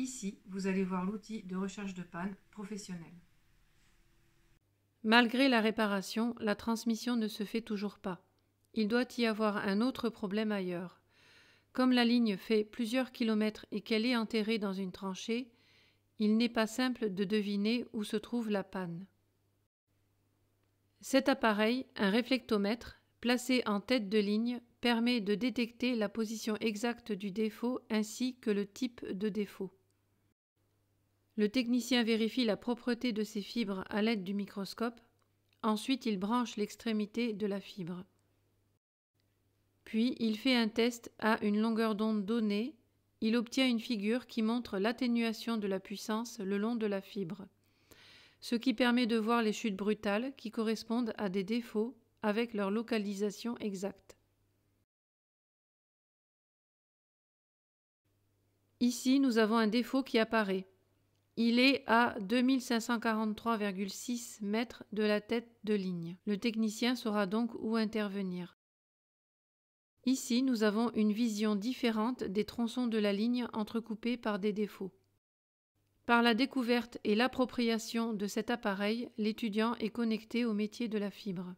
Ici, vous allez voir l'outil de recherche de panne professionnel. Malgré la réparation, la transmission ne se fait toujours pas. Il doit y avoir un autre problème ailleurs. Comme la ligne fait plusieurs kilomètres et qu'elle est enterrée dans une tranchée, il n'est pas simple de deviner où se trouve la panne. Cet appareil, un réflectomètre, placé en tête de ligne, permet de détecter la position exacte du défaut ainsi que le type de défaut. Le technicien vérifie la propreté de ces fibres à l'aide du microscope. Ensuite, il branche l'extrémité de la fibre. Puis, il fait un test à une longueur d'onde donnée. Il obtient une figure qui montre l'atténuation de la puissance le long de la fibre, ce qui permet de voir les chutes brutales qui correspondent à des défauts avec leur localisation exacte. Ici, nous avons un défaut qui apparaît. Il est à 2543,6 mètres de la tête de ligne. Le technicien saura donc où intervenir. Ici, nous avons une vision différente des tronçons de la ligne entrecoupés par des défauts. Par la découverte et l'appropriation de cet appareil, l'étudiant est connecté au métier de la fibre.